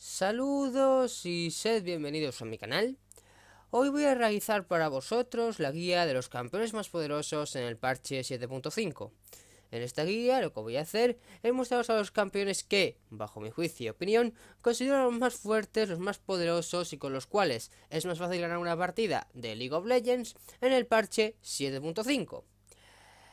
Saludos y sed bienvenidos a mi canal. Hoy voy a realizar para vosotros la guía de los campeones más poderosos en el parche 7.5. En esta guía lo que voy a hacer es mostraros a los campeones que, bajo mi juicio y opinión, considero los más fuertes, los más poderosos y con los cuales es más fácil ganar una partida de League of Legends en el parche 7.5.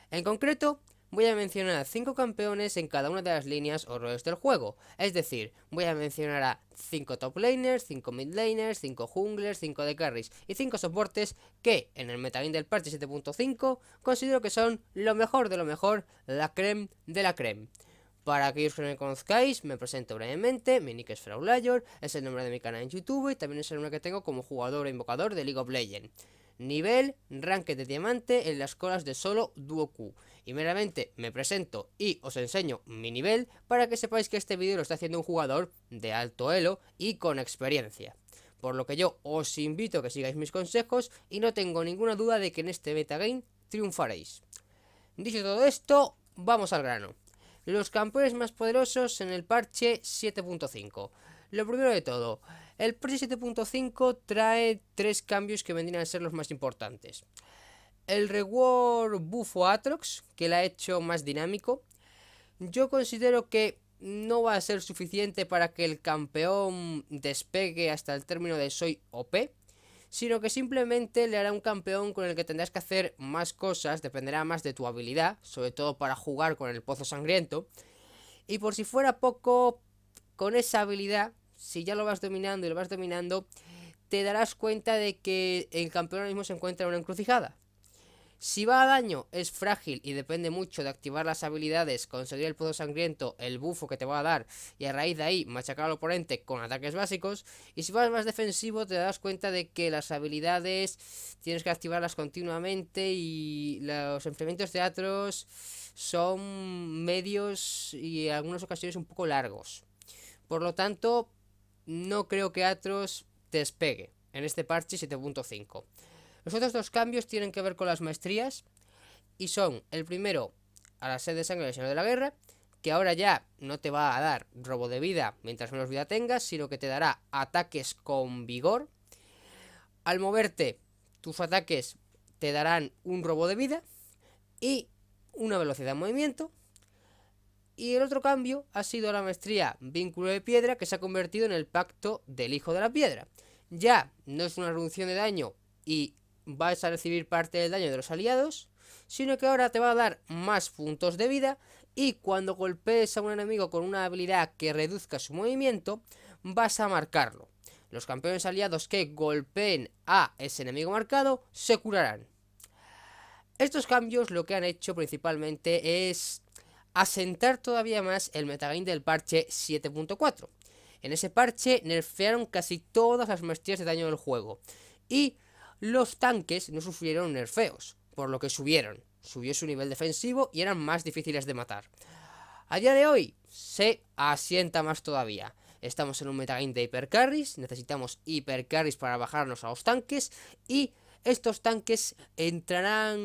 En concreto, voy a mencionar a 5 campeones en cada una de las líneas o roles del juego. Es decir, voy a mencionar a 5 top laners, 5 mid laners, 5 junglers, 5 de carries y 5 soportes que en el metagame del parche 7.5 considero que son lo mejor de lo mejor, la creme de la creme. Para aquellos que no me conozcáis, me presento brevemente, mi nick es Fraulayor, es el nombre de mi canal en YouTube y también es el nombre que tengo como jugador e invocador de League of Legends. Nivel, ranque de diamante en las colas de solo Duoku y meramente me presento y os enseño mi nivel para que sepáis que este vídeo lo está haciendo un jugador de alto elo y con experiencia. Por lo que yo os invito a que sigáis mis consejos y no tengo ninguna duda de que en este metagame triunfaréis. Dicho todo esto, vamos al grano. Los campeones más poderosos en el parche 7.5. Lo primero de todo, el parche 7.5 trae tres cambios que vendrían a ser los más importantes. El reward Bufo Atrox, que la ha hecho más dinámico, yo considero que no va a ser suficiente para que el campeón despegue hasta el término de soy OP, sino que simplemente le hará un campeón con el que tendrás que hacer más cosas, dependerá más de tu habilidad, sobre todo para jugar con el pozo sangriento. Y por si fuera poco, con esa habilidad, si ya lo vas dominando y lo vas dominando, te darás cuenta de que el campeón ahora mismo se encuentra en una encrucijada. Si va a daño, es frágil y depende mucho de activar las habilidades, conseguir el poder sangriento, el bufo que te va a dar y a raíz de ahí machacar al oponente con ataques básicos. Y si vas más defensivo, te das cuenta de que las habilidades tienes que activarlas continuamente y los enfrentamientos Atros son medios y en algunas ocasiones un poco largos. Por lo tanto, no creo que Atros despegue en este parche 7.5. Los otros dos cambios tienen que ver con las maestrías y son el primero a la sed de sangre del Señor de la Guerra, que ahora ya no te va a dar robo de vida mientras menos vida tengas, sino que te dará ataques con vigor. Al moverte, tus ataques te darán un robo de vida y una velocidad de movimiento. Y el otro cambio ha sido la maestría Vínculo de Piedra, que se ha convertido en el pacto del Hijo de la Piedra. Ya no es una reducción de daño y vas a recibir parte del daño de los aliados, sino que ahora te va a dar más puntos de vida y cuando golpees a un enemigo con una habilidad que reduzca su movimiento, vas a marcarlo. Los campeones aliados que golpeen a ese enemigo marcado se curarán. Estos cambios lo que han hecho principalmente es asentar todavía más el metagame del parche 7.4. En ese parche nerfearon casi todas las maestrías de daño del juego y los tanques no sufrieron nerfeos, por lo que subieron. Subió su nivel defensivo y eran más difíciles de matar. A día de hoy se asienta más todavía. Estamos en un metagame de hipercarries, necesitamos hipercarries para bajarnos a los tanques y estos tanques entrarán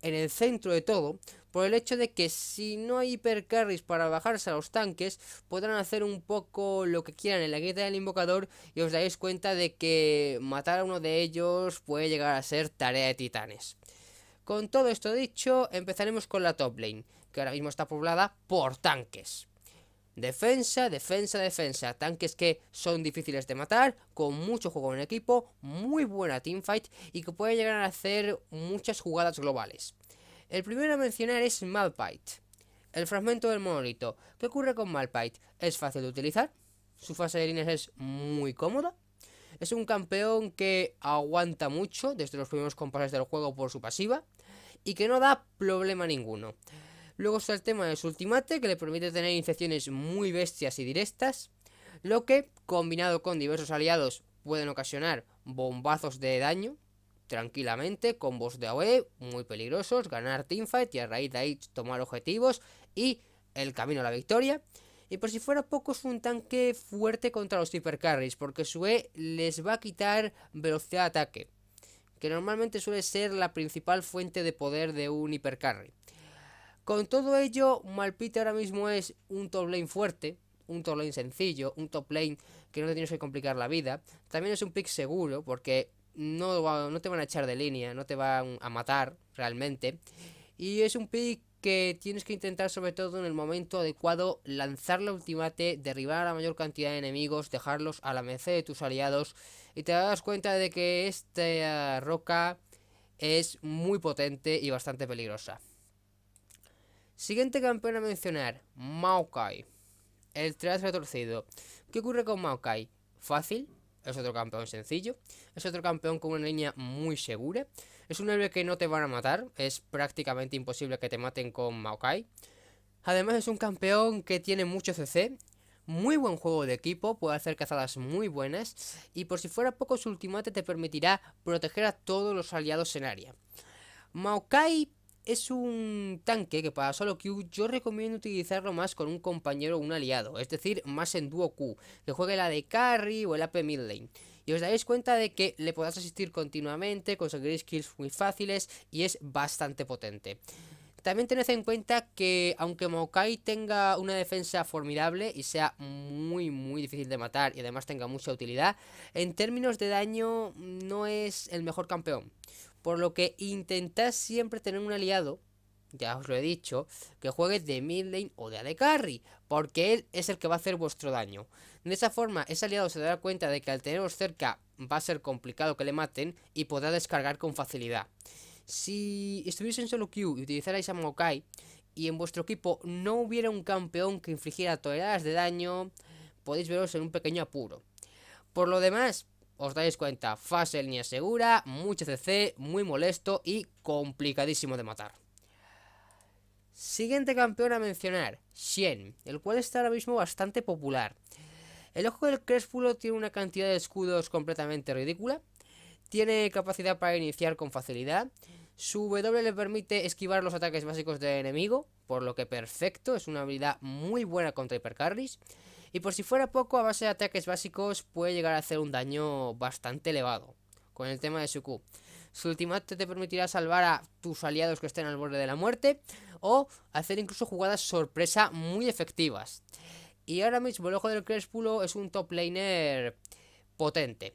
en el centro de todo por el hecho de que si no hay hipercarries para bajarse a los tanques, podrán hacer un poco lo que quieran en la guía del invocador y os daréis cuenta de que matar a uno de ellos puede llegar a ser tarea de titanes. Con todo esto dicho, empezaremos con la top lane, que ahora mismo está poblada por tanques. Defensa, defensa, defensa. Tanques que son difíciles de matar, con mucho juego en equipo, muy buena teamfight y que pueden llegar a hacer muchas jugadas globales. El primero a mencionar es Malpite, el fragmento del monolito. ¿Qué ocurre con Malpite? Es fácil de utilizar, su fase de líneas es muy cómoda. Es un campeón que aguanta mucho desde los primeros compases del juego por su pasiva y que no da problema ninguno. Luego está el tema de su ultimate, que le permite tener infecciones muy bestias y directas, lo que, combinado con diversos aliados, pueden ocasionar bombazos de daño tranquilamente, combos de AOE muy peligrosos, ganar teamfight y a raíz de ahí tomar objetivos y el camino a la victoria. Y por si fuera poco, es un tanque fuerte contra los hipercarries, porque su E les va a quitar velocidad de ataque, que normalmente suele ser la principal fuente de poder de un hipercarry. Con todo ello, Malpite ahora mismo es un top lane fuerte, un top lane sencillo, un top lane que no te tienes que complicar la vida. También es un pick seguro porque no, te van a echar de línea, no te van a matar realmente. Y es un pick que tienes que intentar sobre todo en el momento adecuado lanzar la ultimate, derribar a la mayor cantidad de enemigos, dejarlos a la merced de tus aliados y te das cuenta de que esta roca es muy potente y bastante peligrosa. Siguiente campeón a mencionar, Maokai. El 3 retorcido. ¿Qué ocurre con Maokai? Fácil, es otro campeón sencillo, es otro campeón con una línea muy segura, es un héroe que no te van a matar, es prácticamente imposible que te maten con Maokai. Además es un campeón que tiene mucho CC, muy buen juego de equipo, puede hacer cazadas muy buenas y por si fuera poco su ultimate te permitirá proteger a todos los aliados en área. Maokai es un tanque que para solo Q yo recomiendo utilizarlo más con un compañero o un aliado, es decir, más en duo Q, que juegue la de carry o el AP mid Y os daréis cuenta de que le podrás asistir continuamente, conseguiréis kills muy fáciles y es bastante potente. También tened en cuenta que aunque Mokai tenga una defensa formidable y sea muy muy difícil de matar y además tenga mucha utilidad, en términos de daño no es el mejor campeón. Por lo que intentad siempre tener un aliado, ya os lo he dicho, que juegue de mid o de AD carry, porque él es el que va a hacer vuestro daño. De esa forma, ese aliado se dará cuenta de que al teneros cerca va a ser complicado que le maten y podrá descargar con facilidad. Si estuviese en solo Q y utilizarais a Mokai y en vuestro equipo no hubiera un campeón que infligiera toneladas de daño, podéis veros en un pequeño apuro. Por lo demás, os dais cuenta, fácil ni segura, mucho CC, muy molesto y complicadísimo de matar. Siguiente campeón a mencionar, Shen, el cual está ahora mismo bastante popular. El ojo del Crespulo tiene una cantidad de escudos completamente ridícula, tiene capacidad para iniciar con facilidad, su W le permite esquivar los ataques básicos del enemigo, por lo que perfecto, es una habilidad muy buena contra hipercarris. Y por si fuera poco, a base de ataques básicos puede llegar a hacer un daño bastante elevado con el tema de su Q. Su ultimate te permitirá salvar a tus aliados que estén al borde de la muerte o hacer incluso jugadas sorpresa muy efectivas. Y ahora mismo el Ojo del Crespulo es un top laner potente.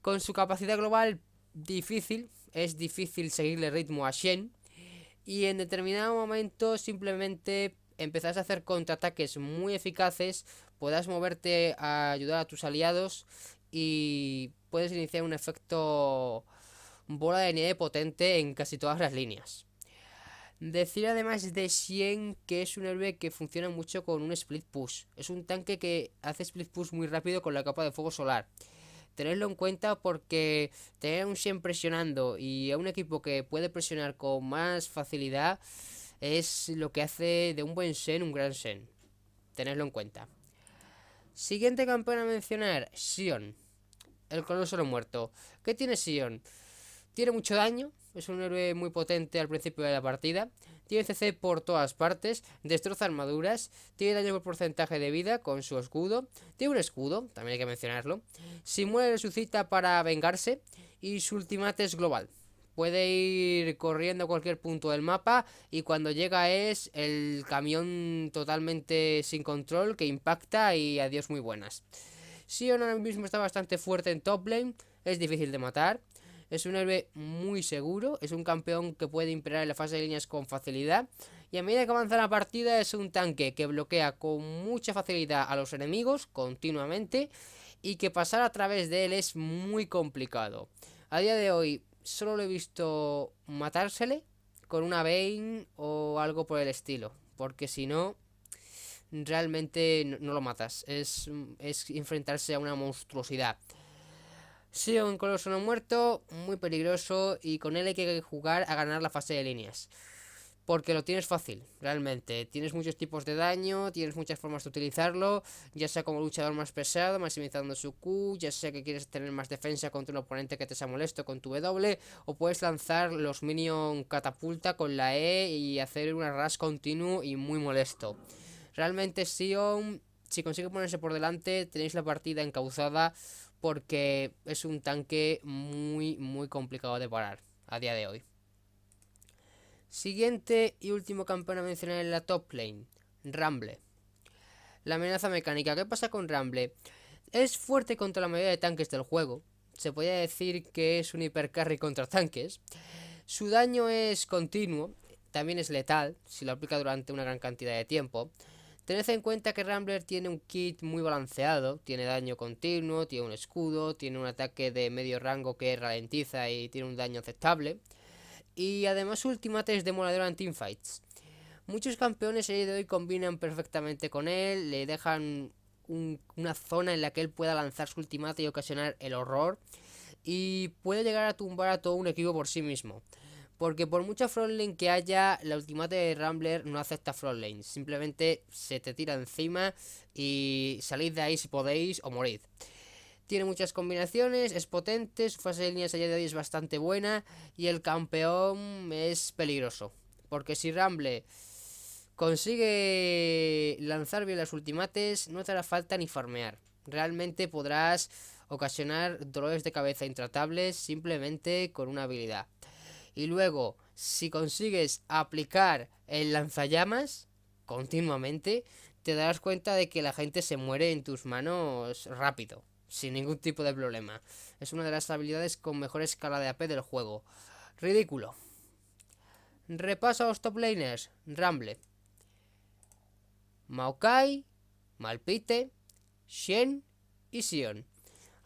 Con su capacidad global difícil, es difícil seguirle ritmo a Shen. Y en determinado momento simplemente empezás a hacer contraataques muy eficaces Puedas moverte a ayudar a tus aliados y puedes iniciar un efecto bola de nieve potente en casi todas las líneas. Decir además de Shen que es un héroe que funciona mucho con un split push. Es un tanque que hace split push muy rápido con la capa de fuego solar. Tenedlo en cuenta porque tener un Shen presionando y a un equipo que puede presionar con más facilidad es lo que hace de un buen Shen un gran Shen. Tenedlo en cuenta. Siguiente campeón a mencionar, Sion. El colosal muerto. ¿Qué tiene Sion? Tiene mucho daño, es un héroe muy potente al principio de la partida. Tiene CC por todas partes, destroza armaduras, tiene daño por porcentaje de vida con su escudo. Tiene un escudo, también hay que mencionarlo. Si muere resucita para vengarse y su ultimate es global puede ir corriendo a cualquier punto del mapa y cuando llega es el camión totalmente sin control que impacta y adiós muy buenas. Sion ahora mismo está bastante fuerte en top lane, es difícil de matar, es un héroe muy seguro, es un campeón que puede imperar en la fase de líneas con facilidad y a medida que avanza la partida es un tanque que bloquea con mucha facilidad a los enemigos continuamente y que pasar a través de él es muy complicado. A día de hoy solo lo he visto matársele con una vein o algo por el estilo. Porque si no, realmente no, lo matas. Es, enfrentarse a una monstruosidad. un Coloso no muerto, muy peligroso. Y con él hay que jugar a ganar la fase de líneas porque lo tienes fácil, realmente. Tienes muchos tipos de daño, tienes muchas formas de utilizarlo, ya sea como luchador más pesado, maximizando su Q, ya sea que quieres tener más defensa contra un oponente que te sea molesto con tu W, o puedes lanzar los minion catapulta con la E y hacer una rush continuo y muy molesto. Realmente Sion, si consigue ponerse por delante, tenéis la partida encauzada porque es un tanque muy, muy complicado de parar a día de hoy. Siguiente y último campeón a mencionar en la top lane, Ramble. La amenaza mecánica, ¿qué pasa con Ramble? Es fuerte contra la mayoría de tanques del juego. Se podría decir que es un hipercarry contra tanques. Su daño es continuo, también es letal, si lo aplica durante una gran cantidad de tiempo. Tened en cuenta que Rambler tiene un kit muy balanceado, tiene daño continuo, tiene un escudo, tiene un ataque de medio rango que ralentiza y tiene un daño aceptable y además su ultimate es demoledora en teamfights. Muchos campeones el día de hoy combinan perfectamente con él, le dejan una zona en la que él pueda lanzar su ultimate y ocasionar el horror. Y puede llegar a tumbar a todo un equipo por sí mismo. Porque por mucha frontlane que haya, la ultimate de Rambler no acepta frontlane. Simplemente se te tira encima y salid de ahí si podéis o morid. Tiene muchas combinaciones, es potente, su fase de líneas a de hoy es bastante buena y el campeón es peligroso. Porque si Ramble consigue lanzar bien las ultimates, no te hará falta ni farmear. Realmente podrás ocasionar dolores de cabeza intratables simplemente con una habilidad. Y luego, si consigues aplicar el lanzallamas continuamente, te darás cuenta de que la gente se muere en tus manos rápido sin ningún tipo de problema. Es una de las habilidades con mejor escala de AP del juego. Ridículo. Repaso a los top laners. Ramble. Maokai, Malpite, Shen y Sion.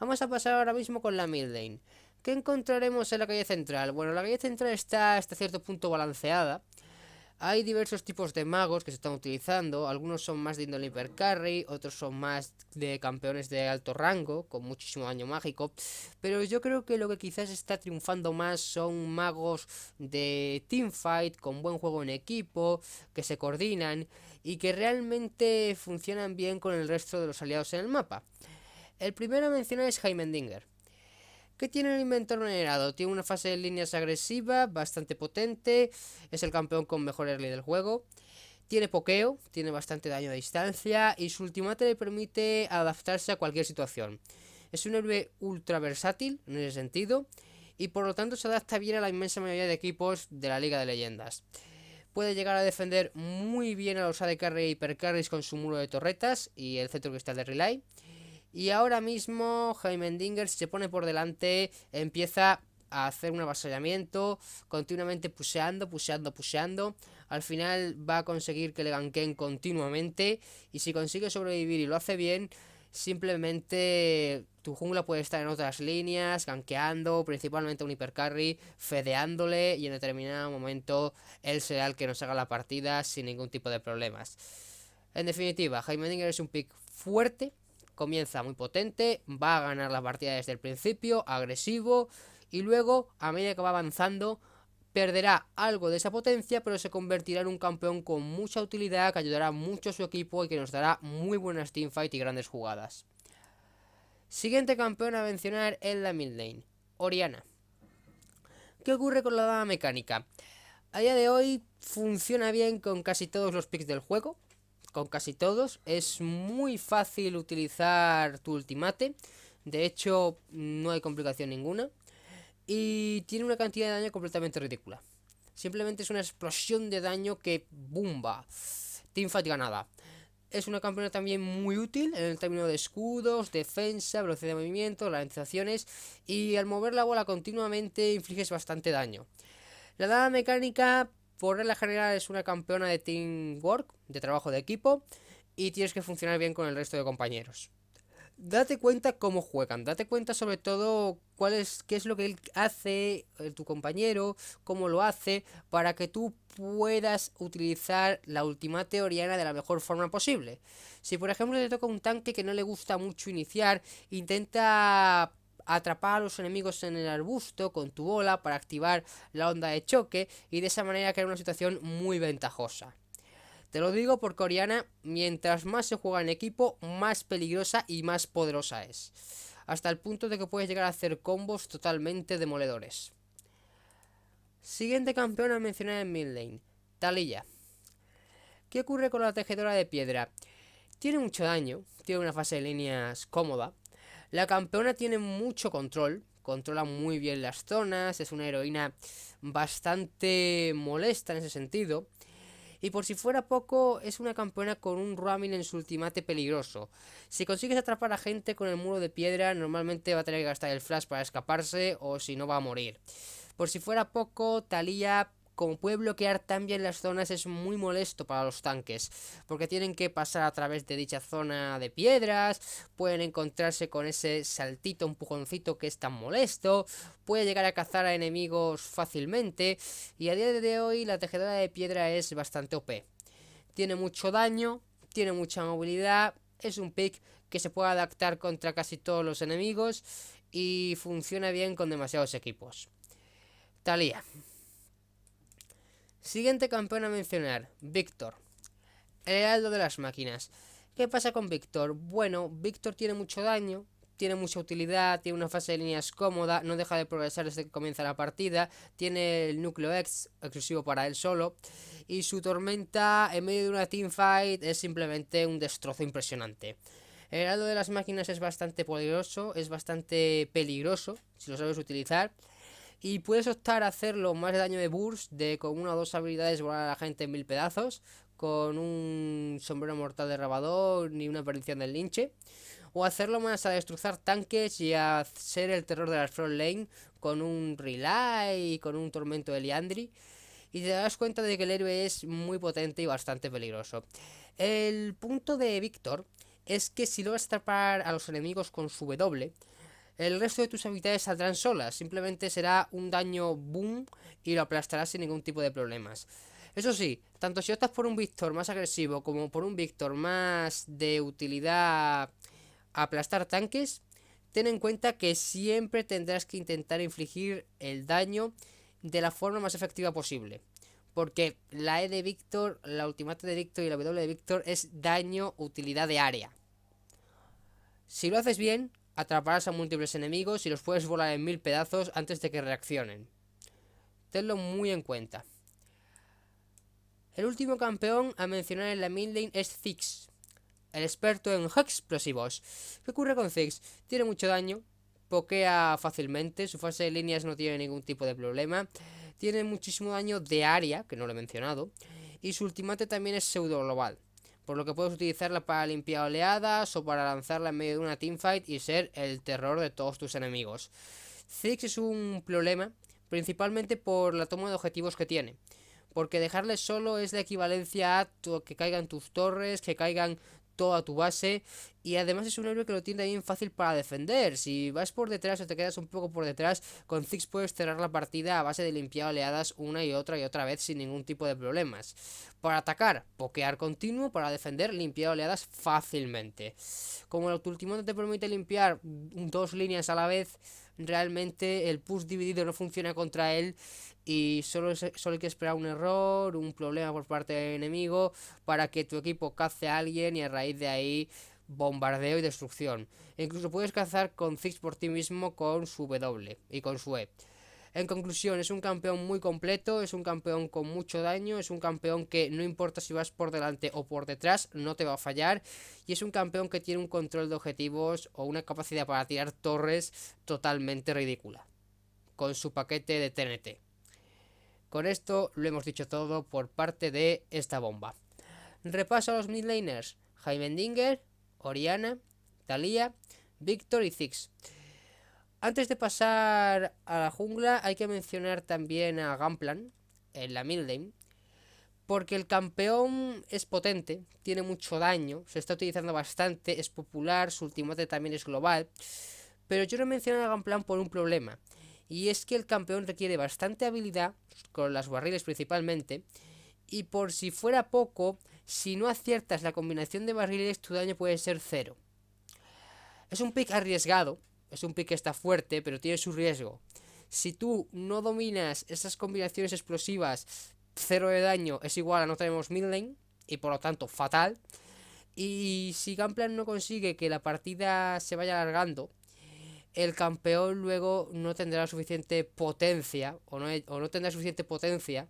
Vamos a pasar ahora mismo con la mid lane. ¿Qué encontraremos en la calle central? Bueno, la calle central está hasta cierto punto balanceada. Hay diversos tipos de magos que se están utilizando, algunos son más de índole Carry, otros son más de campeones de alto rango, con muchísimo daño mágico, pero yo creo que lo que quizás está triunfando más son magos de teamfight, con buen juego en equipo, que se coordinan y que realmente funcionan bien con el resto de los aliados en el mapa. El primero a mencionar es Dinger. ¿Qué tiene el inventor venerado? Tiene una fase de líneas agresiva, bastante potente, es el campeón con mejor early del juego. Tiene pokeo, tiene bastante daño a distancia y su ultimate le permite adaptarse a cualquier situación. Es un héroe ultra versátil en ese sentido y por lo tanto se adapta bien a la inmensa mayoría de equipos de la Liga de Leyendas. Puede llegar a defender muy bien a los AD Carry y Hypercarries con su muro de torretas y el centro cristal de Relay. Y ahora mismo Jaime Dinger se pone por delante, empieza a hacer un avasallamiento, continuamente puseando, puseando, puseando. Al final va a conseguir que le ganquen continuamente y si consigue sobrevivir y lo hace bien, simplemente tu jungla puede estar en otras líneas, ganqueando, principalmente un hipercarry, fedeándole y en determinado momento él será el que nos haga la partida sin ningún tipo de problemas. En definitiva, Jaime Dinger es un pick fuerte, comienza muy potente, va a ganar la partida desde el principio, agresivo, y luego, a medida que va avanzando, perderá algo de esa potencia, pero se convertirá en un campeón con mucha utilidad, que ayudará mucho a su equipo y que nos dará muy buenas teamfights y grandes jugadas. Siguiente campeón a mencionar en la mid lane, Oriana. ¿Qué ocurre con la dama mecánica? A día de hoy funciona bien con casi todos los picks del juego, con casi todos. Es muy fácil utilizar tu ultimate. De hecho, no hay complicación ninguna. Y tiene una cantidad de daño completamente ridícula. Simplemente es una explosión de daño que ¡bumba! Teamfight nada Es una campeona también muy útil en el término de escudos, defensa, velocidad de movimiento, lanzaciones y al mover la bola continuamente infliges bastante daño. La dada mecánica por la general es una campeona de teamwork, de trabajo de equipo, y tienes que funcionar bien con el resto de compañeros. Date cuenta cómo juegan, date cuenta sobre todo cuál es, qué es lo que él hace, eh, tu compañero, cómo lo hace, para que tú puedas utilizar la última teoriana de la mejor forma posible. Si por ejemplo te toca un tanque que no le gusta mucho iniciar, intenta atrapar a los enemigos en el arbusto con tu bola para activar la onda de choque y de esa manera crear una situación muy ventajosa. Te lo digo por coreana mientras más se juega en equipo, más peligrosa y más poderosa es. Hasta el punto de que puedes llegar a hacer combos totalmente demoledores. Siguiente campeona mencionada en mid lane, Talilla. ¿Qué ocurre con la tejedora de piedra? Tiene mucho daño, tiene una fase de líneas cómoda, la campeona tiene mucho control, controla muy bien las zonas, es una heroína bastante molesta en ese sentido. Y por si fuera poco, es una campeona con un Ramin en su ultimate peligroso. Si consigues atrapar a gente con el muro de piedra, normalmente va a tener que gastar el flash para escaparse o si no va a morir. Por si fuera poco, Talía como puede bloquear también las zonas, es muy molesto para los tanques, porque tienen que pasar a través de dicha zona de piedras, pueden encontrarse con ese saltito, empujoncito que es tan molesto, puede llegar a cazar a enemigos fácilmente, y a día de hoy la tejedora de piedra es bastante OP. Tiene mucho daño, tiene mucha movilidad, es un pick que se puede adaptar contra casi todos los enemigos y funciona bien con demasiados equipos. Talía. Siguiente campeón a mencionar, Víctor. El heraldo de las máquinas. ¿Qué pasa con Víctor? Bueno, Víctor tiene mucho daño, tiene mucha utilidad, tiene una fase de líneas cómoda, no deja de progresar desde que comienza la partida, tiene el núcleo X exclusivo para él solo, y su tormenta en medio de una teamfight es simplemente un destrozo impresionante. El heraldo de las máquinas es bastante poderoso, es bastante peligroso, si lo sabes utilizar. Y puedes optar a hacerlo más de daño de burst, de con una o dos habilidades volar a la gente en mil pedazos, con un sombrero mortal de rabador ni una perdición del linche. O hacerlo más a destrozar tanques y a ser el terror de las front lane con un relay y con un tormento de Liandri. Y te das cuenta de que el héroe es muy potente y bastante peligroso. El punto de Víctor es que si lo a atrapar a los enemigos con su W, el resto de tus habilidades saldrán solas, simplemente será un daño boom y lo aplastarás sin ningún tipo de problemas. Eso sí, tanto si optas por un Víctor más agresivo como por un Víctor más de utilidad aplastar tanques, ten en cuenta que siempre tendrás que intentar infligir el daño de la forma más efectiva posible. Porque la E de Víctor, la ultimate de Víctor y la W de Víctor es daño utilidad de área. Si lo haces bien, atraparás a múltiples enemigos y los puedes volar en mil pedazos antes de que reaccionen. Tenlo muy en cuenta. El último campeón a mencionar en la lane es Ziggs, el experto en explosivos. ¿Qué ocurre con Ziggs? Tiene mucho daño, pokea fácilmente, su fase de líneas no tiene ningún tipo de problema, tiene muchísimo daño de área, que no lo he mencionado, y su ultimate también es pseudo global por lo que puedes utilizarla para limpiar oleadas o para lanzarla en medio de una teamfight y ser el terror de todos tus enemigos. Ziggs es un problema, principalmente por la toma de objetivos que tiene porque dejarle solo es la equivalencia a que caigan tus torres, que caigan toda tu base. Y además es un héroe que lo tiene bien fácil para defender. Si vas por detrás o te quedas un poco por detrás, con Ziggs puedes cerrar la partida a base de limpiar oleadas una y otra y otra vez sin ningún tipo de problemas. Para atacar, pokear continuo, para defender, limpiar oleadas fácilmente. Como el no te permite limpiar dos líneas a la vez, realmente el push dividido no funciona contra él y solo, solo hay que esperar un error, un problema por parte del enemigo para que tu equipo cace a alguien y a raíz de ahí bombardeo y destrucción. incluso puedes cazar con Ziggs por ti mismo con su W y con su E. En conclusión, es un campeón muy completo, es un campeón con mucho daño, es un campeón que no importa si vas por delante o por detrás, no te va a fallar. Y es un campeón que tiene un control de objetivos o una capacidad para tirar torres totalmente ridícula. Con su paquete de TNT. Con esto lo hemos dicho todo por parte de esta bomba. Repaso a los midlaners. Jaime Dinger, Oriana, Thalía, Víctor y Zix. Antes de pasar a la jungla hay que mencionar también a Gamplan en la midlane. Porque el campeón es potente, tiene mucho daño, se está utilizando bastante, es popular, su ultimate también es global. Pero yo no menciono a Gamplan por un problema y es que el campeón requiere bastante habilidad, con las barriles principalmente, y por si fuera poco, si no aciertas la combinación de barriles, tu daño puede ser cero. Es un pick arriesgado, es un pick que está fuerte, pero tiene su riesgo. Si tú no dominas esas combinaciones explosivas, cero de daño es igual a no tenemos mid lane, y por lo tanto fatal. Y si Gamplan no consigue que la partida se vaya alargando, el campeón luego no tendrá suficiente potencia o no, tendrá suficiente potencia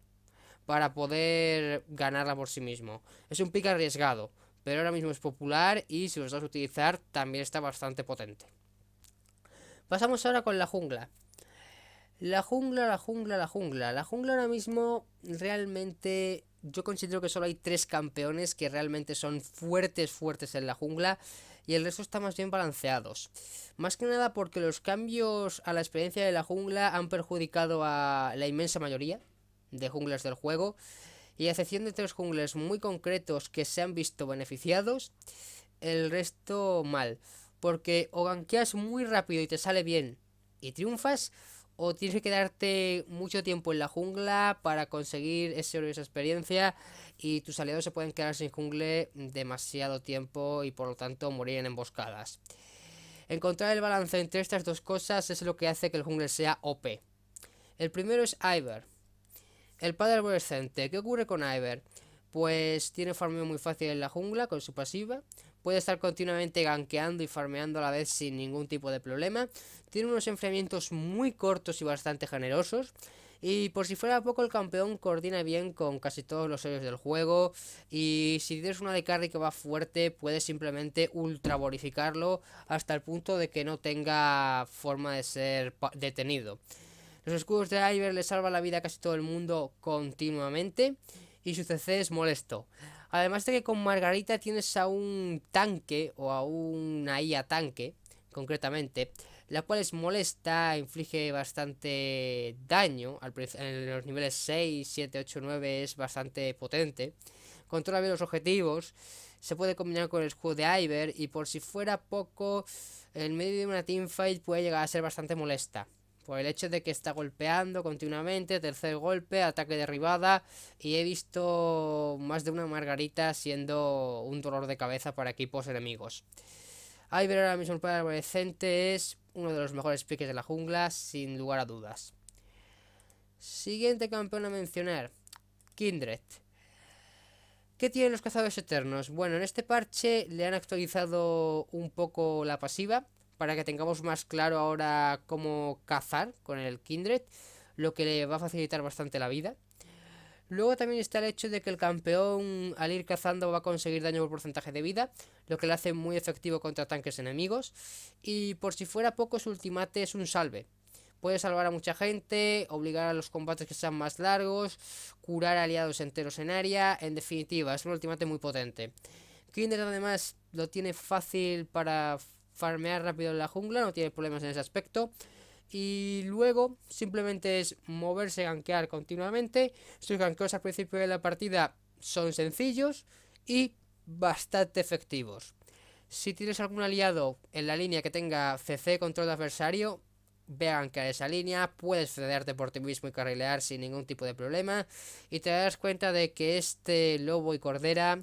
para poder ganarla por sí mismo. Es un pick arriesgado, pero ahora mismo es popular y si lo a utilizar también está bastante potente. Pasamos ahora con la jungla. La jungla, la jungla, la jungla. La jungla ahora mismo realmente yo considero que solo hay tres campeones que realmente son fuertes, fuertes en la jungla y el resto está más bien balanceados. Más que nada porque los cambios a la experiencia de la jungla han perjudicado a la inmensa mayoría de junglas del juego, y a excepción de tres jungles muy concretos que se han visto beneficiados, el resto mal. Porque o ganqueas muy rápido y te sale bien y triunfas, o tienes que quedarte mucho tiempo en la jungla para conseguir esa experiencia y tus aliados se pueden quedar sin jungle demasiado tiempo y por lo tanto morir en emboscadas. Encontrar el balance entre estas dos cosas es lo que hace que el jungle sea OP. El primero es Iver. El padre adolescente. ¿Qué ocurre con Iver? Pues tiene farmeo muy fácil en la jungla con su pasiva. Puede estar continuamente ganqueando y farmeando a la vez sin ningún tipo de problema. Tiene unos enfriamientos muy cortos y bastante generosos. Y por si fuera poco, el campeón coordina bien con casi todos los héroes del juego. Y si tienes una de carry que va fuerte, puedes simplemente ultra ultraborificarlo hasta el punto de que no tenga forma de ser detenido. Los escudos de Iver le salvan la vida a casi todo el mundo continuamente. Y su CC es molesto. Además de que con Margarita tienes a un tanque o a una IA tanque, concretamente, la cual es molesta, inflige bastante daño, en los niveles 6, 7, 8, 9 es bastante potente, controla bien los objetivos, se puede combinar con el escudo de Iver y por si fuera poco, en medio de una teamfight puede llegar a ser bastante molesta. Por el hecho de que está golpeando continuamente, tercer golpe, ataque derribada. Y he visto más de una margarita siendo un dolor de cabeza para equipos enemigos. Iber ahora mismo para adolescente es uno de los mejores piques de la jungla, sin lugar a dudas. Siguiente campeón a mencionar, Kindred. ¿Qué tienen los cazadores eternos? Bueno, en este parche le han actualizado un poco la pasiva para que tengamos más claro ahora cómo cazar con el Kindred, lo que le va a facilitar bastante la vida. Luego también está el hecho de que el campeón al ir cazando va a conseguir daño por porcentaje de vida, lo que le hace muy efectivo contra tanques enemigos. Y por si fuera poco, su ultimate es un salve. Puede salvar a mucha gente, obligar a los combates que sean más largos, curar aliados enteros en área, en definitiva, es un ultimate muy potente. Kindred además lo tiene fácil para farmear rápido en la jungla, no tiene problemas en ese aspecto. Y luego simplemente es moverse, gankear continuamente. Sus gankeos al principio de la partida son sencillos y bastante efectivos. Si tienes algún aliado en la línea que tenga CC control de adversario, a que esa línea, puedes cederte por ti mismo y carrilear sin ningún tipo de problema. Y te das cuenta de que este lobo y cordera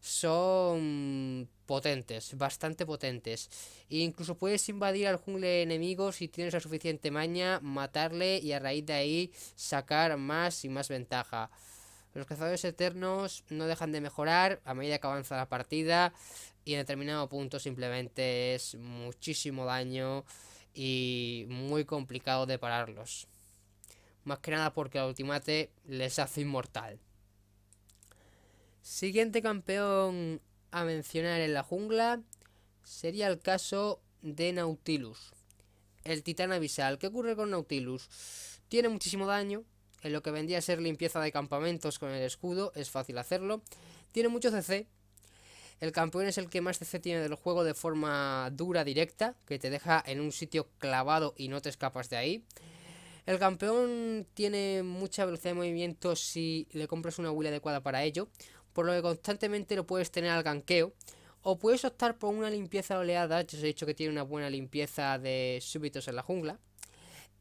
son potentes, bastante potentes. E incluso puedes invadir al jungle enemigo si tienes la suficiente maña, matarle y a raíz de ahí sacar más y más ventaja. Los cazadores eternos no dejan de mejorar a medida que avanza la partida y en determinado punto simplemente es muchísimo daño y muy complicado de pararlos. Más que nada porque el ultimate les hace inmortal. Siguiente campeón a mencionar en la jungla sería el caso de Nautilus. El titán abisal. ¿Qué ocurre con Nautilus? Tiene muchísimo daño. En lo que vendría a ser limpieza de campamentos con el escudo. Es fácil hacerlo. Tiene mucho CC. El campeón es el que más CC tiene del juego de forma dura, directa. Que te deja en un sitio clavado y no te escapas de ahí. El campeón tiene mucha velocidad de movimiento si le compras una build adecuada para ello por lo que constantemente lo puedes tener al ganqueo. O puedes optar por una limpieza oleada, ya os he dicho que tiene una buena limpieza de súbitos en la jungla.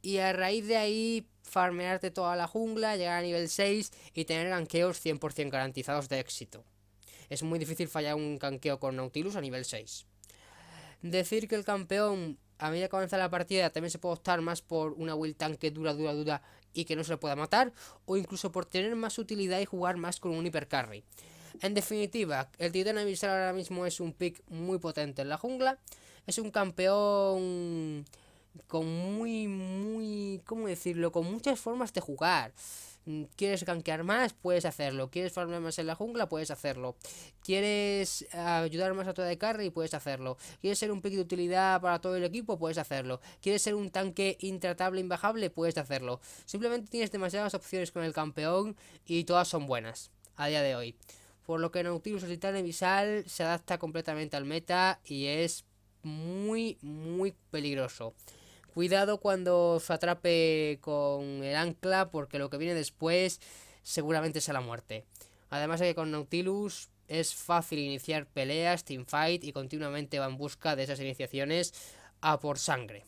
Y a raíz de ahí, farmearte toda la jungla, llegar a nivel 6 y tener ganqueos 100% garantizados de éxito. Es muy difícil fallar un canqueo con Nautilus a nivel 6. Decir que el campeón, a medida que avanza la partida, también se puede optar más por una wild tanque dura, dura, dura y que no se le pueda matar, o incluso por tener más utilidad y jugar más con un hipercarry. En definitiva, el titán abisal ahora mismo es un pick muy potente en la jungla, es un campeón con muy, muy, ¿cómo decirlo? Con muchas formas de jugar. Mm, ¿Quieres ganquear más? Puedes hacerlo. ¿Quieres farmear más en la jungla? Puedes hacerlo. ¿Quieres eh, ayudar más a toda de carry? Puedes hacerlo. ¿Quieres ser un pick de utilidad para todo el equipo? Puedes hacerlo. ¿Quieres ser un tanque intratable, imbajable? Puedes hacerlo. Simplemente tienes demasiadas opciones con el campeón y todas son buenas a día de hoy. Por lo que Nautilus Solitario Visal se adapta completamente al meta y es muy, muy peligroso. Cuidado cuando se atrape con el ancla, porque lo que viene después seguramente sea la muerte. Además de que con Nautilus es fácil iniciar peleas, teamfight y continuamente va en busca de esas iniciaciones a por sangre.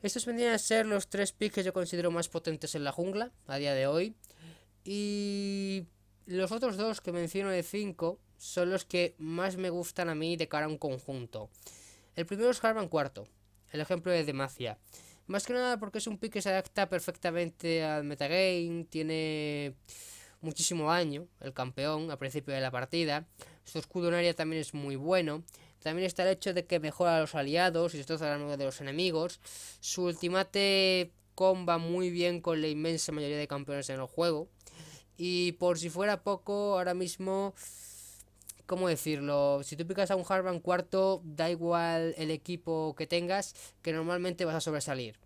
Estos vendrían a ser los tres picks que yo considero más potentes en la jungla a día de hoy. Y los otros dos que menciono de 5 son los que más me gustan a mí de cara a un conjunto. El primero es Harman IV, el ejemplo de Demacia. Más que nada porque es un pick que se adapta perfectamente al metagame, tiene muchísimo daño, el campeón, al principio de la partida. Su escudo en área también es muy bueno. También está el hecho de que mejora a los aliados y a la armadura de los enemigos. Su ultimate comba muy bien con la inmensa mayoría de campeones en el juego. Y por si fuera poco, ahora mismo ¿cómo decirlo? Si tú picas a un Harvard cuarto, da igual el equipo que tengas, que normalmente vas a sobresalir.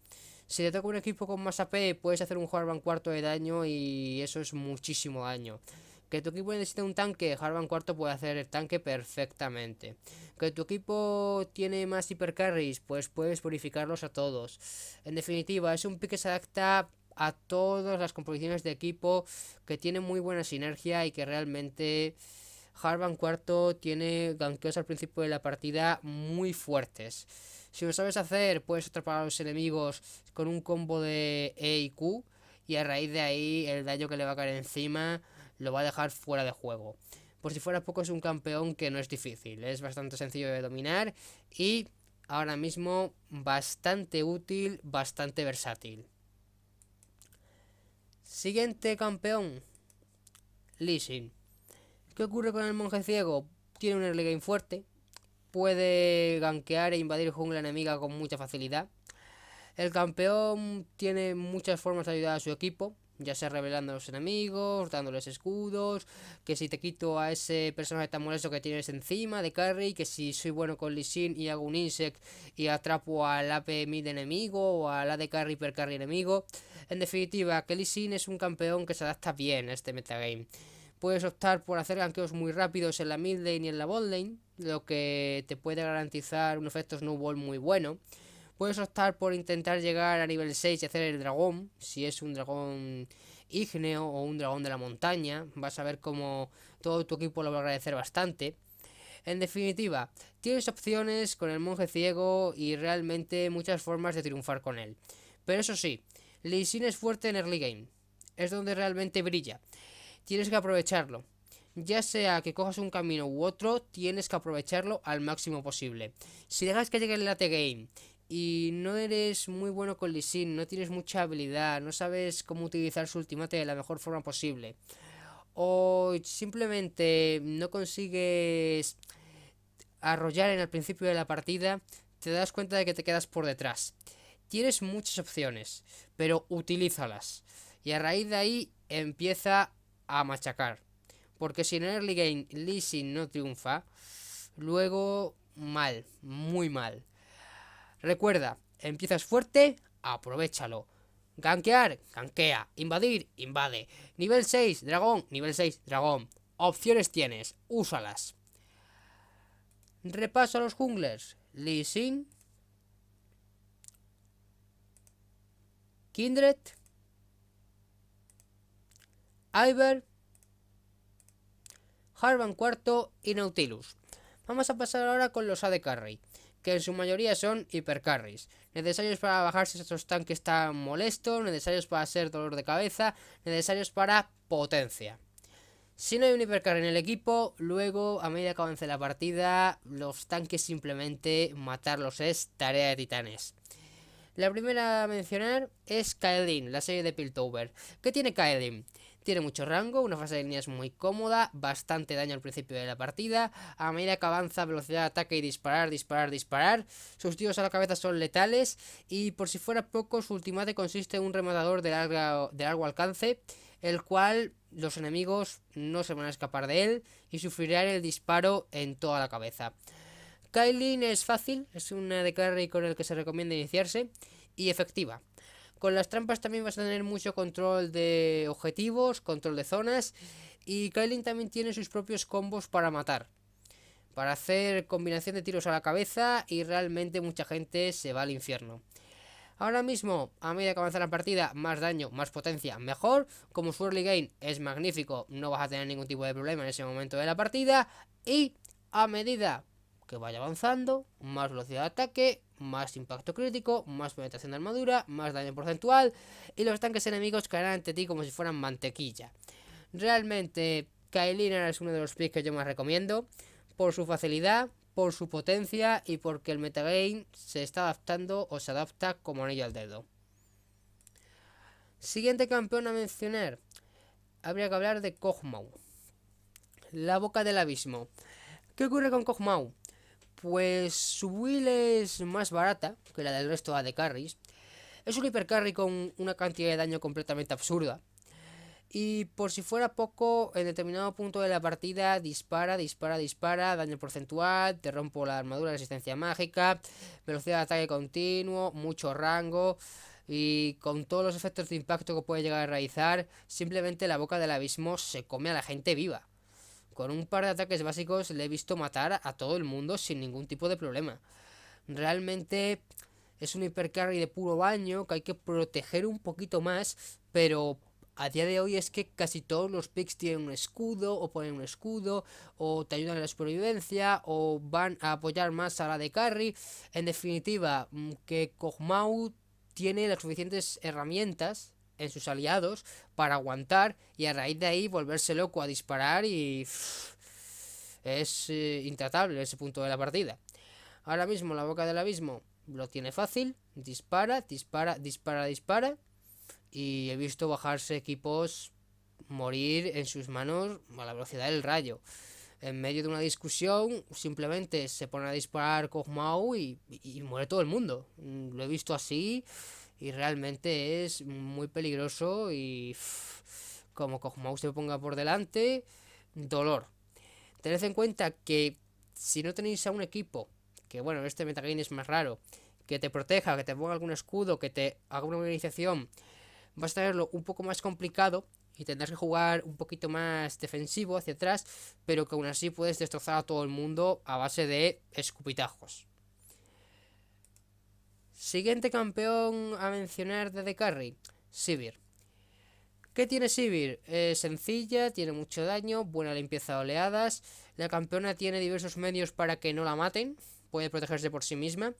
Si te toca un equipo con más AP, puedes hacer un Harvard cuarto de daño y eso es muchísimo daño. Que tu equipo necesite un tanque, Harvan cuarto puede hacer el tanque perfectamente. Que tu equipo tiene más hipercarries, pues puedes purificarlos a todos. En definitiva, es un pick que se adapta a todas las composiciones de equipo, que tiene muy buena sinergia y que realmente Harvan cuarto tiene ganqueos al principio de la partida muy fuertes. Si lo sabes hacer, puedes atrapar a los enemigos con un combo de E y Q. Y a raíz de ahí, el daño que le va a caer encima lo va a dejar fuera de juego. Por si fuera poco, es un campeón que no es difícil. Es bastante sencillo de dominar y ahora mismo bastante útil, bastante versátil. Siguiente campeón. Lee ¿Qué ocurre con el monje ciego? Tiene un early game fuerte, puede ganquear e invadir jungla enemiga con mucha facilidad. El campeón tiene muchas formas de ayudar a su equipo, ya sea revelando a los enemigos, dándoles escudos, que si te quito a ese personaje tan molesto que tienes encima de carry, que si soy bueno con Lee Sin y hago un insect y atrapo al AP mid enemigo o al de carry per carry enemigo. En definitiva, que Lee Sin es un campeón que se adapta bien a este metagame. Puedes optar por hacer ganqueos muy rápidos en la mid lane y en la bot lane, lo que te puede garantizar un efecto snowball muy bueno. Puedes optar por intentar llegar a nivel 6 y hacer el dragón, si es un dragón ígneo o un dragón de la montaña. Vas a ver cómo todo tu equipo lo va a agradecer bastante. En definitiva, tienes opciones con el monje ciego y realmente muchas formas de triunfar con él. Pero eso sí, Lee Sin es fuerte en early game. Es donde realmente brilla tienes que aprovecharlo. Ya sea que cojas un camino u otro, tienes que aprovecharlo al máximo posible. Si dejas que llegue el late game y no eres muy bueno con Lee Sin, no tienes mucha habilidad, no sabes cómo utilizar su ultimate de la mejor forma posible, o simplemente no consigues arrollar en el principio de la partida, te das cuenta de que te quedas por detrás. Tienes muchas opciones, pero utilízalas. Y a raíz de ahí empieza a machacar. Porque si en early game Lee Sin no triunfa, luego mal, muy mal. Recuerda, empiezas fuerte, aprovechalo. Ganquear, ganquea. Invadir, invade. Nivel 6, dragón, nivel 6, dragón. Opciones tienes, úsalas. Repaso a los junglers. Lee Sin. Kindred. Iber, Harvan cuarto y Nautilus. Vamos a pasar ahora con los AD Carry, que en su mayoría son hipercarries, necesarios para bajarse estos tanques tan molestos, necesarios para hacer dolor de cabeza, necesarios para potencia. Si no hay un hipercarry en el equipo, luego a medida que avance la partida, los tanques simplemente matarlos es tarea de titanes. La primera a mencionar es Kaelin, la serie de Piltover. ¿Qué tiene Kaelin? Tiene mucho rango, una fase de línea es muy cómoda, bastante daño al principio de la partida. A medida que avanza, velocidad de ataque y disparar, disparar, disparar. Sus tiros a la cabeza son letales. Y por si fuera poco, su ultimate consiste en un rematador de, de largo alcance, el cual los enemigos no se van a escapar de él y sufrirán el disparo en toda la cabeza. Kailin es fácil, es una de carry con el que se recomienda iniciarse y efectiva. Con las trampas también vas a tener mucho control de objetivos, control de zonas. Y Kailin también tiene sus propios combos para matar. Para hacer combinación de tiros a la cabeza y realmente mucha gente se va al infierno. Ahora mismo, a medida que avanza la partida, más daño, más potencia, mejor. Como su early game es magnífico, no vas a tener ningún tipo de problema en ese momento de la partida. Y a medida que vaya avanzando, más velocidad de ataque, más impacto crítico, más penetración de armadura, más daño porcentual y los tanques enemigos caerán ante ti como si fueran mantequilla. Realmente, Kailina es uno de los picks que yo más recomiendo por su facilidad, por su potencia y porque el metagame se está adaptando o se adapta como anillo al dedo. Siguiente campeón a mencionar. Habría que hablar de Kog'Maw. La boca del abismo. ¿Qué ocurre con Kog'Maw? Pues su build es más barata que la del resto de carries. Es un hipercarry con una cantidad de daño completamente absurda. Y por si fuera poco, en determinado punto de la partida dispara, dispara, dispara, daño porcentual, te rompo la armadura, resistencia mágica, velocidad de ataque continuo, mucho rango y con todos los efectos de impacto que puede llegar a realizar, simplemente la boca del abismo se come a la gente viva. Con un par de ataques básicos le he visto matar a todo el mundo sin ningún tipo de problema. Realmente es un hipercarry de puro baño que hay que proteger un poquito más, pero a día de hoy es que casi todos los picks tienen un escudo o ponen un escudo o te ayudan a la supervivencia o van a apoyar más a la de carry. En definitiva, mm, que Kog'Maw tiene las suficientes herramientas en sus aliados para aguantar y a raíz de ahí volverse loco a disparar y... Es eh, intratable ese punto de la partida. Ahora mismo la boca del abismo lo tiene fácil. Dispara, dispara, dispara, dispara. Y he visto bajarse equipos morir en sus manos a la velocidad del rayo. En medio de una discusión, simplemente se pone a disparar con y, y, y muere todo el mundo. Mm, lo he visto así y realmente es muy peligroso y Como como usted se ponga por delante, dolor. Tened en cuenta que si no tenéis a un equipo, que bueno, este metagame es más raro, que te proteja, que te ponga algún escudo, que te haga una organización, vas a tenerlo un poco más complicado y tendrás que jugar un poquito más defensivo hacia atrás, pero que aún así puedes destrozar a todo el mundo a base de escupitajos. Siguiente campeón a mencionar The carry, Sivir. ¿Qué tiene Sivir? Es sencilla, tiene mucho daño, buena limpieza de oleadas. La campeona tiene diversos medios para que no la maten, puede protegerse por sí misma.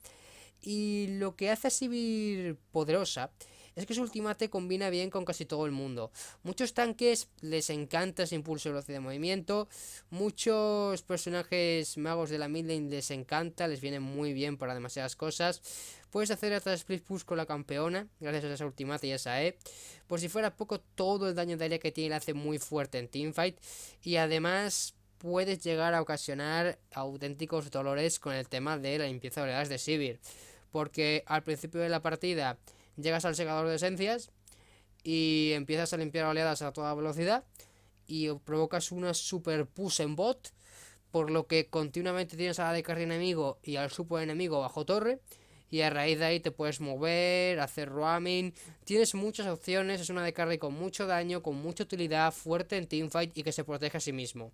Y lo que hace a Sivir poderosa es que su ultimate combina bien con casi todo el mundo. Muchos tanques les encanta ese impulso de velocidad de movimiento. Muchos personajes magos de la midlane les encanta, les viene muy bien para demasiadas cosas. Puedes hacer hasta split push con la campeona, gracias a esa ultimate y a esa E. Por si fuera poco, todo el daño de área que tiene le hace muy fuerte en teamfight. Y además, puedes llegar a ocasionar auténticos dolores con el tema de la limpieza de oleadas de Sivir. Porque al principio de la partida Llegas al Segador de esencias y empiezas a limpiar oleadas a toda velocidad y provocas una super push en bot, por lo que continuamente tienes a la de carry enemigo y al supo enemigo bajo torre. Y a raíz de ahí te puedes mover, hacer roaming. Tienes muchas opciones. Es una de carry con mucho daño, con mucha utilidad, fuerte en teamfight y que se protege a sí mismo.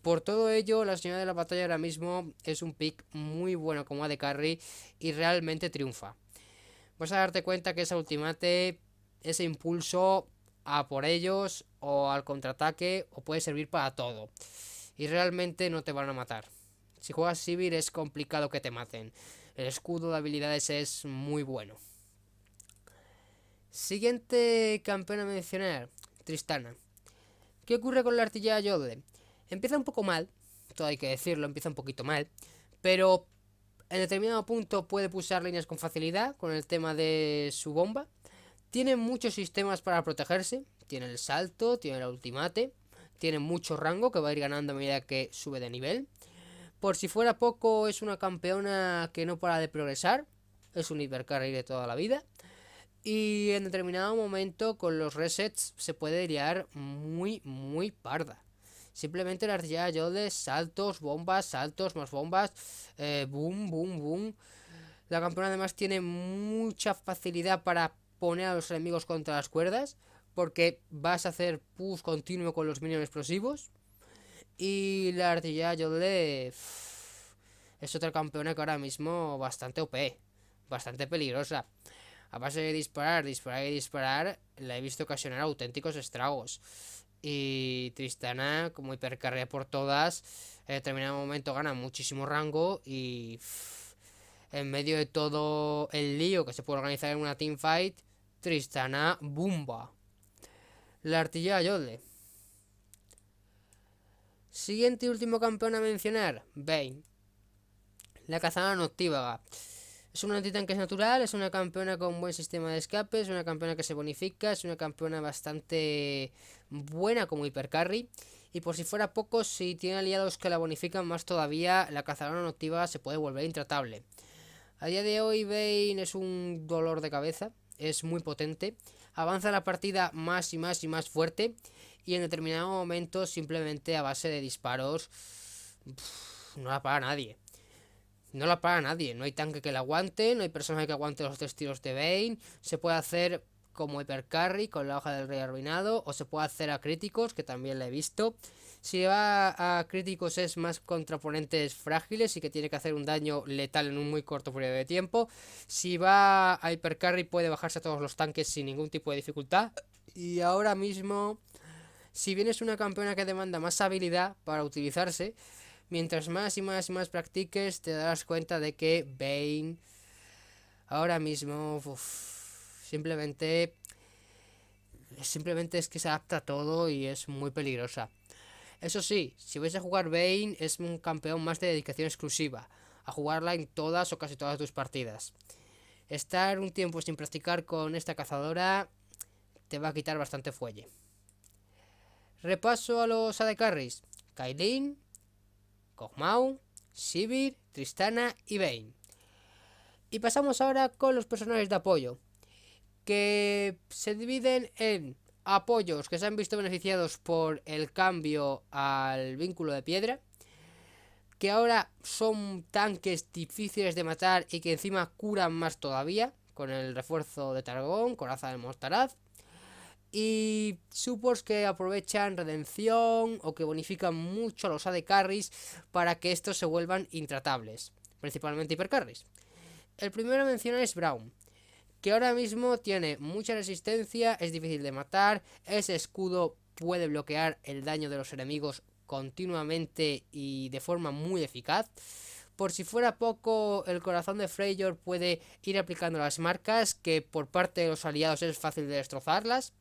Por todo ello, la señora de la batalla ahora mismo es un pick muy bueno como de Carry y realmente triunfa vas a darte cuenta que ese ultimate, ese impulso a por ellos o al contraataque o puede servir para todo. Y realmente no te van a matar. Si juegas civil es complicado que te maten. El escudo de habilidades es muy bueno. Siguiente campeón a mencionar, Tristana. ¿Qué ocurre con la artillería Yodle? Empieza un poco mal, todo hay que decirlo, empieza un poquito mal, pero en determinado punto puede pulsar líneas con facilidad con el tema de su bomba. Tiene muchos sistemas para protegerse. Tiene el salto, tiene el ultimate. Tiene mucho rango que va a ir ganando a medida que sube de nivel. Por si fuera poco, es una campeona que no para de progresar. Es un hipercarry de toda la vida. Y en determinado momento, con los resets, se puede liar muy, muy parda. Simplemente la artillería yo de saltos, bombas, saltos, más bombas, eh, boom, boom, boom. La campeona además tiene mucha facilidad para poner a los enemigos contra las cuerdas, porque vas a hacer push continuo con los minions explosivos. Y la artillería Yodle es otra campeona que ahora mismo bastante OP, bastante peligrosa. A base de disparar, disparar y disparar, la he visto ocasionar auténticos estragos y Tristana como hipercarrea por todas en determinado momento gana muchísimo rango y en medio de todo el lío que se puede organizar en una teamfight Tristana bumba la artilla Yodle siguiente y último campeón a mencionar Bane la cazadora noctívaga es una antitanque que es natural, es una campeona con buen sistema de escape, es una campeona que se bonifica, es una campeona bastante buena como hipercarry. Y por si fuera poco, si tiene aliados que la bonifican más todavía, la cazadora noctiva se puede volver intratable. A día de hoy Bane es un dolor de cabeza, es muy potente, avanza la partida más y más y más fuerte y en determinado momento simplemente a base de disparos no la para nadie no la paga nadie. No hay tanque que la aguante, no hay personaje que aguante los tres tiros de Bane. Se puede hacer como hipercarry con la hoja del rey arruinado, o se puede hacer a críticos, que también la he visto. Si va a críticos es más contra oponentes frágiles y que tiene que hacer un daño letal en un muy corto periodo de tiempo. Si va a hipercarry puede bajarse a todos los tanques sin ningún tipo de dificultad. Y ahora mismo, si bien es una campeona que demanda más habilidad para utilizarse, Mientras más y más y más practiques, te darás cuenta de que Bane ahora mismo simplemente simplemente es que se adapta a todo y es muy peligrosa. Eso sí, si vais a jugar Bane es un campeón más de dedicación exclusiva, a jugarla en todas o casi todas tus partidas. Estar un tiempo sin practicar con esta cazadora te va a quitar bastante fuelle. Repaso a los AD Carries. Kailin, Kog'Maw, Sivir, Tristana y Vein. Y pasamos ahora con los personajes de apoyo, que se dividen en apoyos que se han visto beneficiados por el cambio al vínculo de piedra, que ahora son tanques difíciles de matar y que encima curan más todavía, con el refuerzo de Targón, coraza del Mostaraz, y supos que aprovechan redención o que bonifican mucho a los AD carries para que estos se vuelvan intratables, principalmente hipercarries. El primero a mencionar es Brown, que ahora mismo tiene mucha resistencia, es difícil de matar, ese escudo puede bloquear el daño de los enemigos continuamente y de forma muy eficaz por si fuera poco, el corazón de Freyor puede ir aplicando las marcas, que por parte de los aliados es fácil de destrozarlas.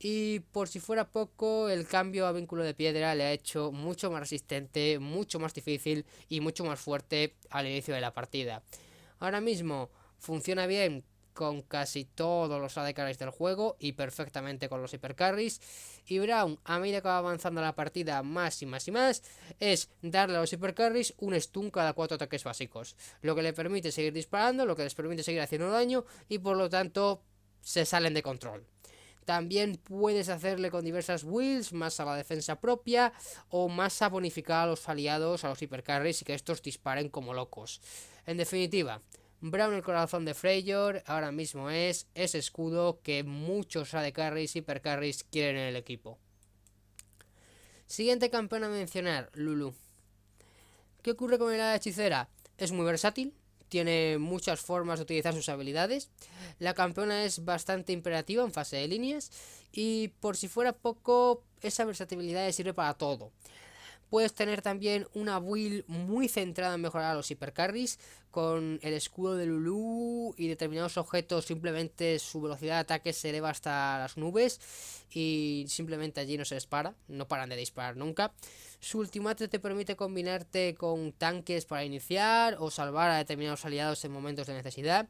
Y por si fuera poco, el cambio a vínculo de piedra le ha hecho mucho más resistente, mucho más difícil y mucho más fuerte al inicio de la partida. Ahora mismo funciona bien, con casi todos los AD del juego y perfectamente con los hipercarries. Y Brown, a medida que va avanzando la partida más y más y más, es darle a los hipercarries un stun cada cuatro ataques básicos, lo que le permite seguir disparando, lo que les permite seguir haciendo daño y por lo tanto se salen de control. También puedes hacerle con diversas wills, más a la defensa propia o más a bonificar a los aliados, a los hipercarries y que estos disparen como locos. En definitiva, Brown el corazón de Freyjord ahora mismo es ese escudo que muchos de Carries y Carries quieren en el equipo. Siguiente campeona a mencionar, Lulu. ¿Qué ocurre con el hechicera? Es muy versátil, tiene muchas formas de utilizar sus habilidades. La campeona es bastante imperativa en fase de líneas y por si fuera poco, esa versatilidad sirve para todo. Puedes tener también una build muy centrada en mejorar a los hipercarries con el escudo de Lulu y determinados objetos, simplemente su velocidad de ataque se eleva hasta las nubes y simplemente allí no se dispara, no paran de disparar nunca. Su ultimate te permite combinarte con tanques para iniciar o salvar a determinados aliados en momentos de necesidad.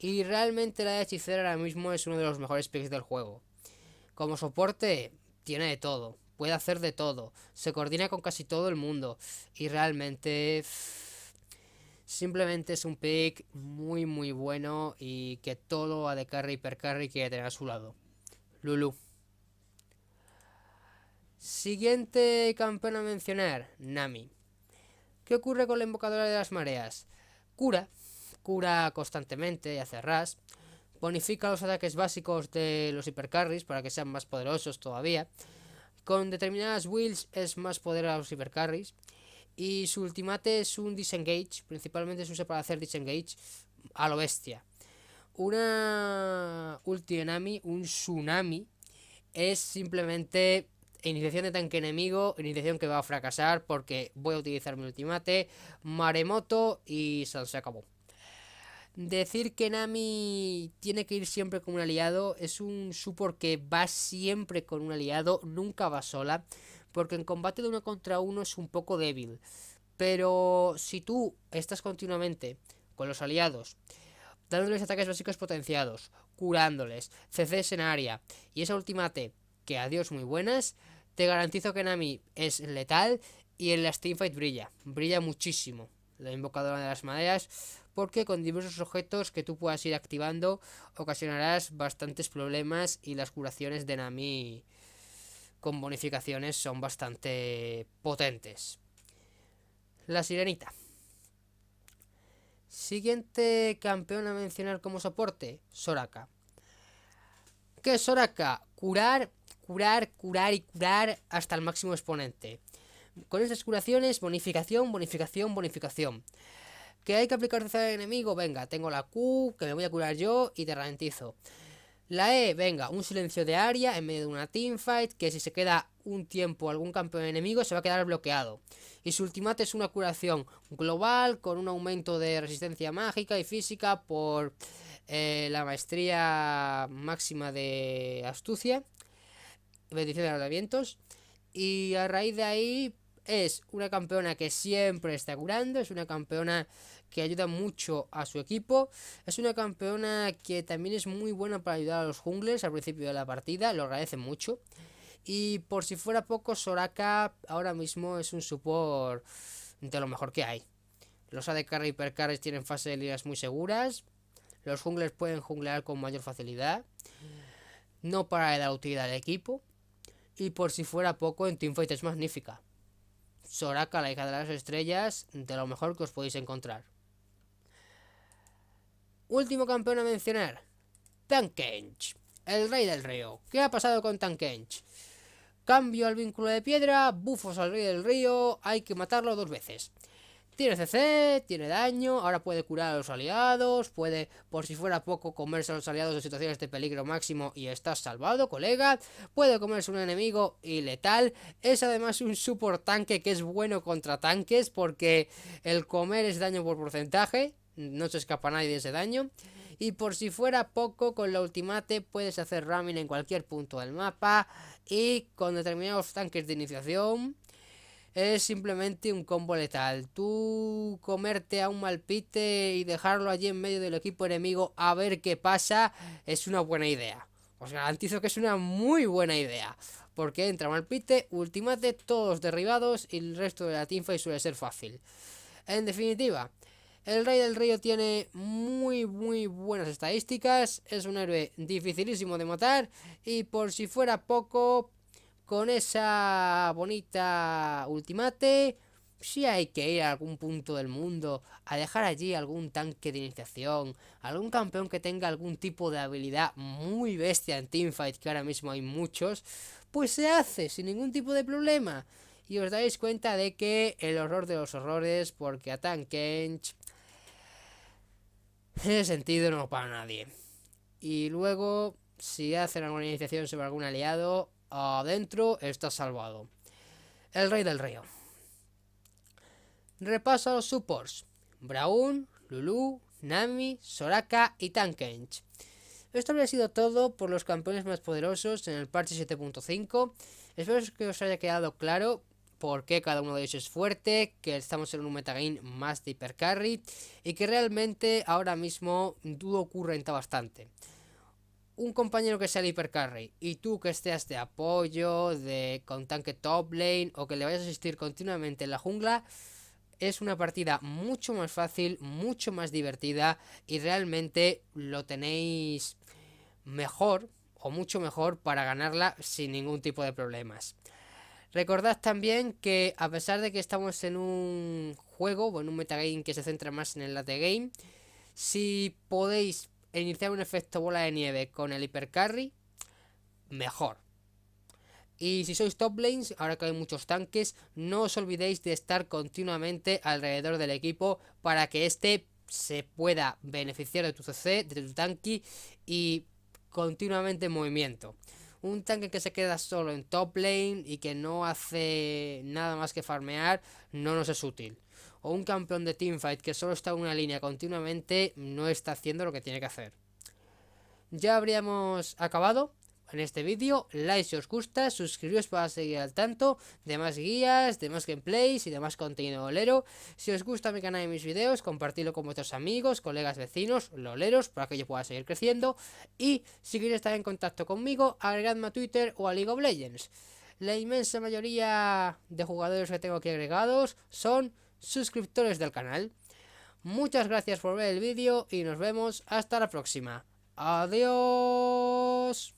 Y realmente la de hechicera ahora mismo es uno de los mejores picks del juego. Como soporte, tiene de todo puede hacer de todo, se coordina con casi todo el mundo y realmente simplemente es un pick muy muy bueno y que todo a de carry per carry quiere tener a su lado. Lulu. Siguiente campeón a mencionar, Nami. ¿Qué ocurre con la invocadora de las mareas? Cura, cura constantemente y hace ras. Bonifica los ataques básicos de los hipercarries para que sean más poderosos todavía. Con determinadas wheels es más poder a los hipercarries. Y su ultimate es un disengage. Principalmente se usa para hacer disengage a lo bestia. Una ulti enami, un tsunami, es simplemente iniciación de tanque enemigo, iniciación que va a fracasar porque voy a utilizar mi ultimate, maremoto y se acabó. Decir que Nami tiene que ir siempre con un aliado es un support que va siempre con un aliado, nunca va sola, porque en combate de uno contra uno es un poco débil. Pero si tú estás continuamente con los aliados, dándoles ataques básicos potenciados, curándoles, CCs en área y esa ultimate, que adiós muy buenas, te garantizo que Nami es letal y en la Steamfight brilla, brilla muchísimo. La invocadora de las maderas porque con diversos objetos que tú puedas ir activando ocasionarás bastantes problemas y las curaciones de Nami con bonificaciones son bastante potentes. La sirenita. Siguiente campeón a mencionar como soporte, Soraka. ¿Qué es Soraka? Curar, curar, curar y curar hasta el máximo exponente. Con esas curaciones, bonificación, bonificación, bonificación. ¿Que hay que aplicarse al enemigo? Venga, tengo la Q, que me voy a curar yo y te ralentizo. La E, venga, un silencio de área en medio de una teamfight, que si se queda un tiempo algún campeón enemigo se va a quedar bloqueado. Y su ultimate es una curación global con un aumento de resistencia mágica y física por eh, la maestría máxima de astucia, bendición de los vientos. Y a raíz de ahí, es una campeona que siempre está curando, es una campeona que ayuda mucho a su equipo, es una campeona que también es muy buena para ayudar a los jungles al principio de la partida, lo agradece mucho. Y por si fuera poco, Soraka ahora mismo es un support de lo mejor que hay. Los ADC y carries tienen fases de ligas muy seguras. Los jungles pueden junglear con mayor facilidad. No para de dar utilidad al equipo. Y por si fuera poco, en Teamfight es magnífica. Soraka, la hija de las estrellas, de lo mejor que os podéis encontrar. Último campeón a mencionar, Tankench, el rey del río. ¿Qué ha pasado con Tankench? Cambio al vínculo de piedra, bufos al rey del río, hay que matarlo dos veces. Tiene CC, tiene daño, ahora puede curar a los aliados, puede, por si fuera poco, comerse a los aliados en situaciones de peligro máximo y estás salvado, colega. Puede comerse un enemigo y letal. Es además un super tanque que es bueno contra tanques porque el comer es daño por porcentaje, no se escapa nadie de ese daño. Y por si fuera poco, con la ultimate puedes hacer ramming en cualquier punto del mapa y con determinados tanques de iniciación es simplemente un combo letal. Tú comerte a un malpite y dejarlo allí en medio del equipo enemigo a ver qué pasa es una buena idea. Os garantizo que es una muy buena idea. Porque entra malpite, ultimate, todos derribados y el resto de la teamfight suele ser fácil. En definitiva, el Rey del Río tiene muy muy buenas estadísticas, es un héroe dificilísimo de matar y por si fuera poco con esa bonita ultimate, si hay que ir a algún punto del mundo, a dejar allí algún tanque de iniciación, algún campeón que tenga algún tipo de habilidad muy bestia en Teamfight, que ahora mismo hay muchos, pues se hace sin ningún tipo de problema. Y os dais cuenta de que el horror de los horrores, porque a Tankench, en ese sentido no para nadie. Y luego, si hacen alguna iniciación sobre algún aliado, adentro, está salvado. El rey del río. repaso a los supports. Braun, Lulu, Nami, Soraka y Tankench. Esto habría sido todo por los campeones más poderosos en el parche 7.5. Espero que os haya quedado claro por qué cada uno de ellos es fuerte, que estamos en un metagame más de hipercarry y que realmente ahora mismo dudo ocurrenta bastante un compañero que sea el hipercarry y tú que estés de apoyo, de con tanque top lane o que le vayas a asistir continuamente en la jungla, es una partida mucho más fácil, mucho más divertida y realmente lo tenéis mejor o mucho mejor para ganarla sin ningún tipo de problemas. Recordad también que a pesar de que estamos en un juego o en un metagame que se centra más en el late game, si podéis e iniciar un efecto bola de nieve con el hipercarry, mejor. Y si sois top lanes, ahora que hay muchos tanques, no os olvidéis de estar continuamente alrededor del equipo para que este se pueda beneficiar de tu CC, de tu tanque y continuamente en movimiento. Un tanque que se queda solo en top lane y que no hace nada más que farmear, no nos es útil o un campeón de teamfight que solo está en una línea continuamente no está haciendo lo que tiene que hacer. Ya habríamos acabado en este vídeo. Like si os gusta, suscribiros para seguir al tanto de más guías, de más gameplays y de más contenido lolero. Si os gusta mi canal y mis vídeos, compartidlo con vuestros amigos, colegas, vecinos, loleros, para que yo pueda seguir creciendo. Y si queréis estar en contacto conmigo, agregadme a Twitter o a League of Legends. La inmensa mayoría de jugadores que tengo aquí agregados son suscriptores del canal. Muchas gracias por ver el vídeo y nos vemos hasta la próxima. Adiós.